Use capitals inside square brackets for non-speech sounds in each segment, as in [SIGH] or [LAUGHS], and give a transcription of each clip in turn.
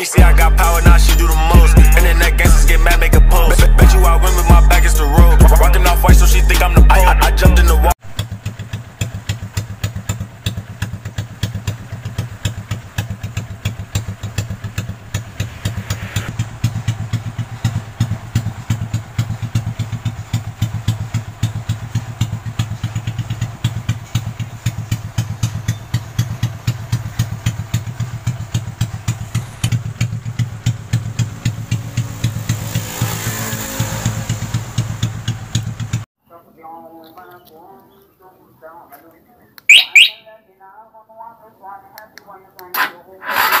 XCH Thank you.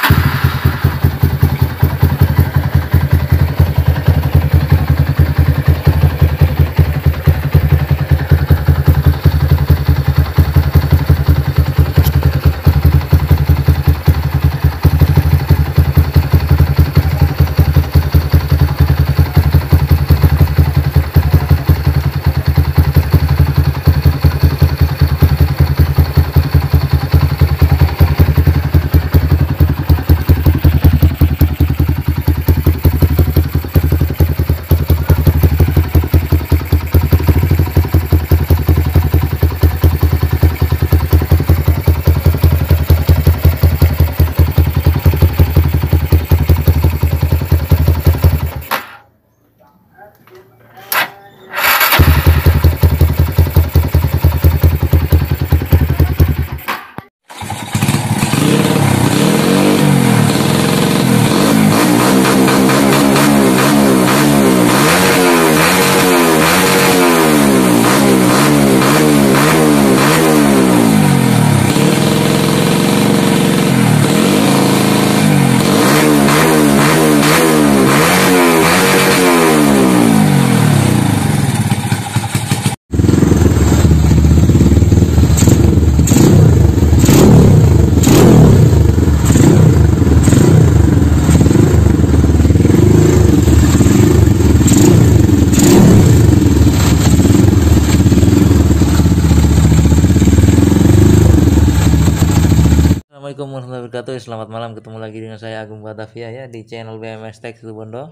wabarakatuh Selamat malam ketemu lagi dengan saya Agung Batavia ya di channel BMS Tech Situbondo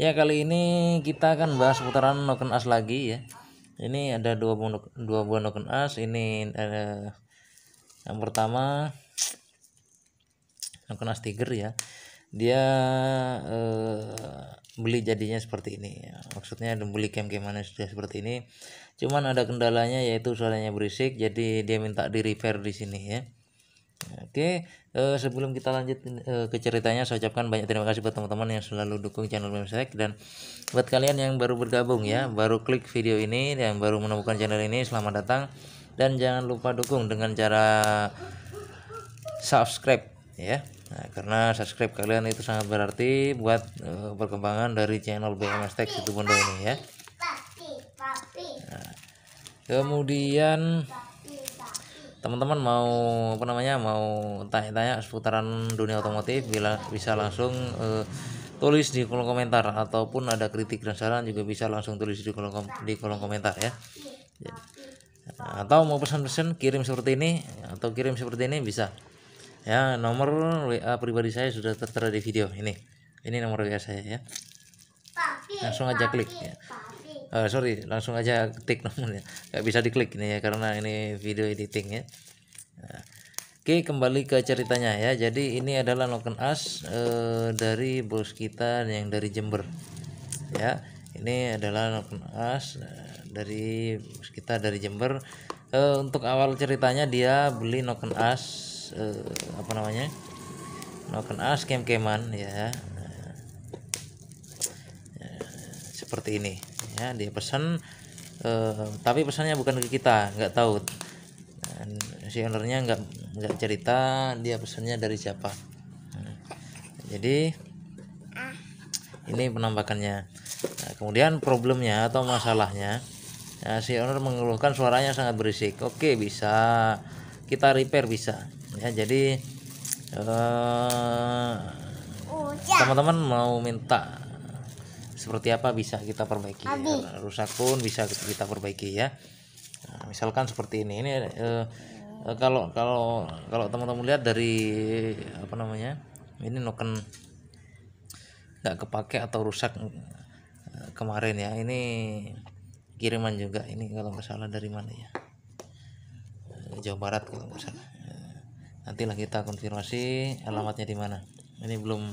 Ya kali ini kita akan bahas putaran noken as lagi ya Ini ada dua buah, dua buah noken as Ini ada yang pertama noken as tiger ya Dia eh, beli jadinya seperti ini ya. Maksudnya beli game-gameannya sudah seperti ini Cuman ada kendalanya yaitu suaranya berisik Jadi dia minta di repair di sini ya Oke, uh, sebelum kita lanjut uh, ke ceritanya, saya ucapkan banyak terima kasih buat teman-teman yang selalu dukung channel Memsek dan buat kalian yang baru bergabung ya, baru klik video ini yang baru menemukan channel ini, selamat datang dan jangan lupa dukung dengan cara subscribe ya. Nah, karena subscribe kalian itu sangat berarti buat uh, perkembangan dari channel BMS Tech Situbondo ini ya. Nah, kemudian teman-teman mau apa namanya mau tanya-tanya seputaran dunia otomotif bila bisa langsung uh, tulis di kolom komentar ataupun ada kritik dan saran juga bisa langsung tulis di kolom di kolom komentar ya. ya atau mau pesan-pesan kirim seperti ini atau kirim seperti ini bisa ya nomor WA pribadi saya sudah tertera di video ini ini nomor WA saya ya langsung aja klik ya uh, sorry langsung aja ketik [LAUGHS] nomornya nggak bisa diklik ini ya karena ini video editing ya nah, Oke kembali ke ceritanya ya jadi ini adalah noken as uh, dari bos kita yang dari Jember ya ini adalah noken as uh, dari bos kita dari Jember uh, untuk awal ceritanya dia beli noken as apa namanya noken as kem-keman ya, nah, ya seperti ini ya dia pesan eh, tapi pesannya bukan ke kita nggak tahu si ownernya nggak nggak cerita dia pesannya dari siapa hmm. jadi ini penampakannya nah, kemudian problemnya atau masalahnya ya, si owner mengeluhkan suaranya sangat berisik oke bisa kita repair bisa ya jadi eh, teman-teman eh, mau minta seperti apa bisa kita perbaiki ya. Abi. rusak pun bisa kita perbaiki ya nah, misalkan seperti ini ini eh, eh, kalau kalau kalau teman-teman lihat dari apa namanya ini noken nggak kepake atau rusak eh, kemarin ya ini kiriman juga ini kalau nggak salah dari mana ya eh, Jawa Barat kalau nggak salah nantilah kita konfirmasi alamatnya di mana ini belum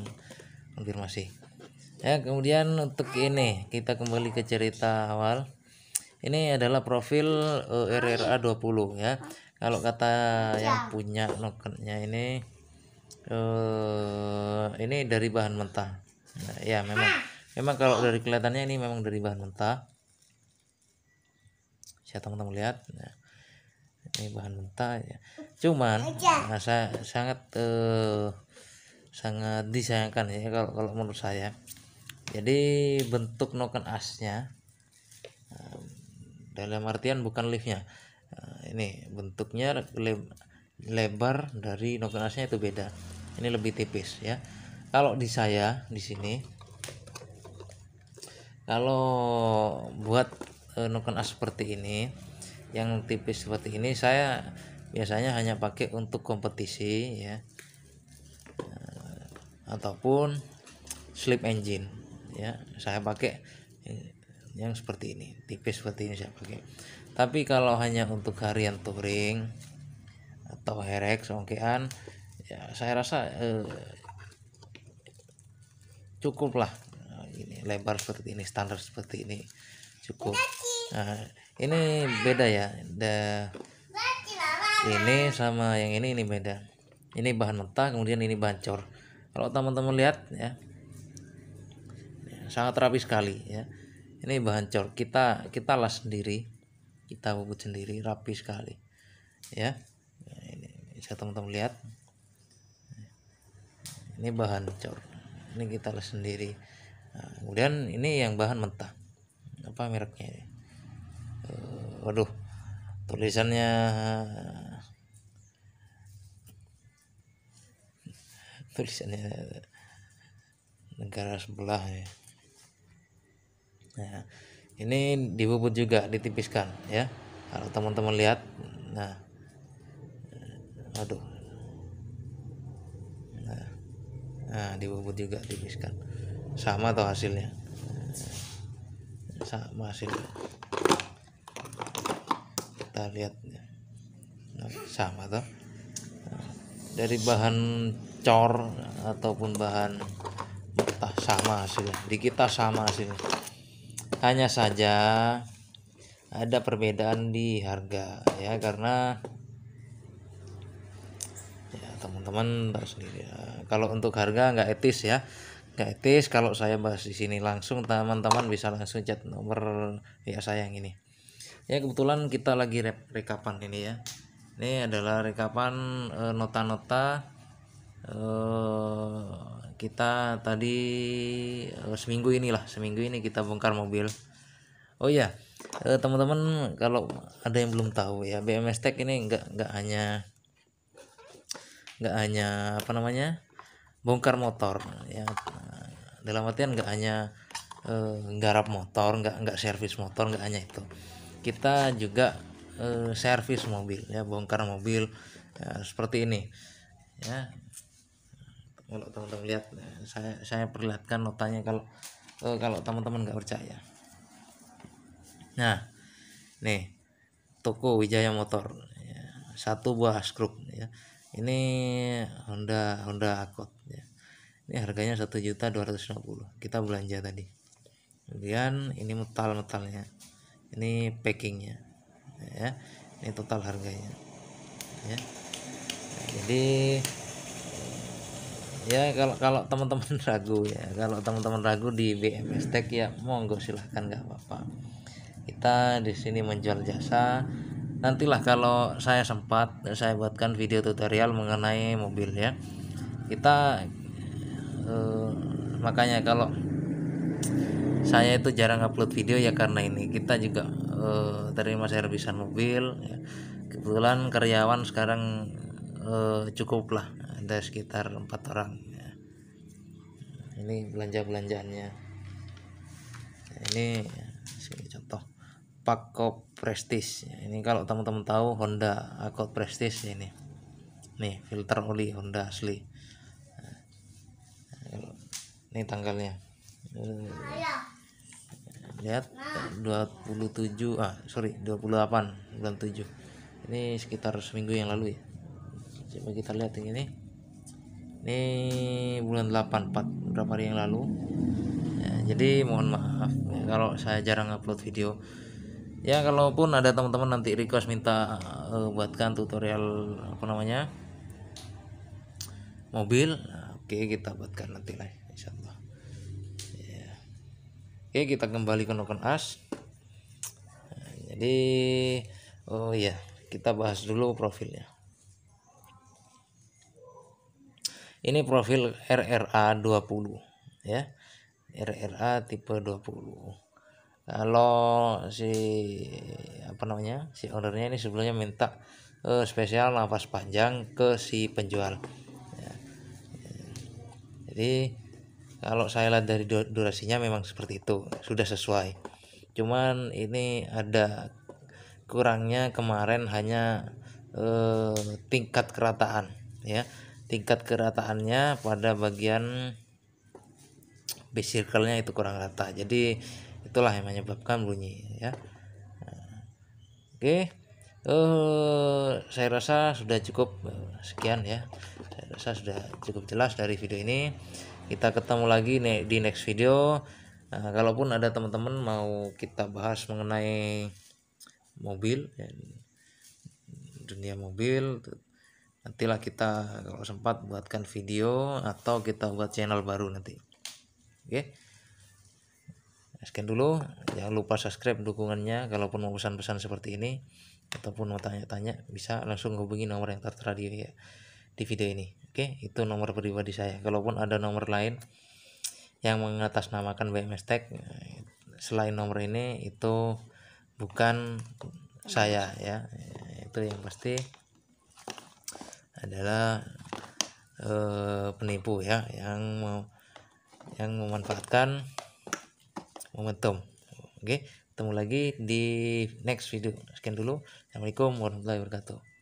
konfirmasi ya kemudian untuk ini kita kembali ke cerita awal ini adalah profil uh, RRA 20 ya kalau kata yang ya. punya nokennya ini uh, ini dari bahan mentah nah, ya memang memang kalau dari kelihatannya ini memang dari bahan mentah saya teman-teman lihat nah, ini bahan mentah ya cuman nah, saya sangat uh, sangat disayangkan ya kalau kalau menurut saya jadi bentuk noken asnya eh, dalam artian bukan liftnya eh, ini bentuknya lebar dari noken asnya itu beda ini lebih tipis ya kalau di saya di sini kalau buat eh, noken as seperti ini yang tipis seperti ini saya biasanya hanya pakai untuk kompetisi ya ataupun slip engine ya saya pakai eh, yang seperti ini tipis seperti ini saya pakai tapi kalau hanya untuk harian touring atau herek songkean ya saya rasa eh, lah nah, eh, ini lebar seperti ini standar seperti ini cukup nah, ini beda ya The, ini sama yang ini ini beda ini bahan mentah kemudian ini bahan cor kalau teman-teman lihat ya sangat rapi sekali ya ini bahan cor kita kita las sendiri kita bubut sendiri rapi sekali ya ini bisa teman-teman lihat ini bahan cor ini kita las sendiri nah, kemudian ini yang bahan mentah apa mereknya ini? Uh, waduh tulisannya tulisannya negara sebelah ya nah ini dibubut juga ditipiskan ya kalau teman-teman lihat nah aduh nah, nah dibubut juga tipiskan sama atau hasilnya sama hasilnya kita lihat nah, sama toh dari bahan cor ataupun bahan mentah sama hasilnya di kita sama hasilnya hanya saja ada perbedaan di harga ya karena ya teman-teman tahu sendiri ya. kalau untuk harga nggak etis ya nggak etis kalau saya bahas di sini langsung teman-teman bisa langsung chat nomor ya saya yang ini ya kebetulan kita lagi rep rekapan ini ya ini adalah rekapan eh, nota-nota -nota, eh, kita tadi eh, seminggu inilah seminggu ini kita bongkar mobil oh iya eh, teman-teman kalau ada yang belum tahu ya BMS Tech ini nggak nggak hanya nggak hanya apa namanya bongkar motor ya dalam artian nggak hanya uh, garap motor nggak nggak servis motor nggak hanya itu kita juga uh, servis mobil ya bongkar mobil ya, seperti ini ya kalau teman-teman lihat saya saya perlihatkan notanya kalau eh, kalau teman-teman nggak percaya nah nih toko Wijaya Motor ya. satu buah skrup ya ini Honda Honda Accord ya. ini harganya satu juta dua ratus kita belanja tadi kemudian ini metal metalnya ini packingnya ya ini total harganya ya jadi ya kalau kalau teman-teman [LAUGHS] ragu ya kalau teman-teman ragu di BMS Tech ya monggo silahkan nggak apa-apa kita di sini menjual jasa nantilah kalau saya sempat saya buatkan video tutorial mengenai mobil ya kita eh, makanya kalau saya itu jarang upload video ya karena ini kita juga eh, terima servisan mobil ya. kebetulan karyawan sekarang eh, cukup lah ada sekitar empat orang ya. ini belanja belanjaannya nah, ini sebagai contoh Paco Prestige ini kalau teman-teman tahu Honda Accord Prestige ini nih filter oli Honda asli nah, ini tanggalnya lihat 27 ah sorry 28 bulan 7 ini sekitar seminggu yang lalu ya coba kita lihat ini ini bulan 84 berapa hari yang lalu ya, jadi mohon maaf ya, kalau saya jarang upload video ya kalaupun ada teman-teman nanti request minta uh, buatkan tutorial apa namanya mobil oke okay, kita buatkan nanti lah insyaallah ya. oke okay, kita kembali ke noken as nah, jadi oh ya yeah, kita bahas dulu profilnya ini profil RRA 20 ya RRA tipe 20 kalau si apa namanya si ownernya ini sebelumnya minta uh, spesial nafas panjang ke si penjual ya. jadi kalau saya lihat dari durasinya memang seperti itu sudah sesuai cuman ini ada kurangnya kemarin hanya uh, tingkat kerataan ya tingkat kerataannya pada bagian base circle-nya itu kurang rata. Jadi itulah yang menyebabkan bunyi ya. Oke. Uh, saya rasa sudah cukup eh, sekian ya. Saya rasa sudah cukup jelas dari video ini. Kita ketemu lagi di next video. Nah, kalaupun ada teman-teman mau kita bahas mengenai mobil ya, dunia mobil nantilah kita kalau sempat buatkan video atau kita buat channel baru nanti oke okay? sekian dulu jangan lupa subscribe dukungannya kalaupun mau pesan-pesan seperti ini ataupun mau tanya-tanya bisa langsung hubungi nomor yang tertera di, di video ini oke okay? itu nomor pribadi saya kalaupun ada nomor lain yang mengatasnamakan BMS Tech selain nomor ini itu bukan saya ya itu yang pasti adalah e, penipu ya yang mau yang memanfaatkan momentum oke ketemu lagi di next video sekian dulu assalamualaikum warahmatullahi wabarakatuh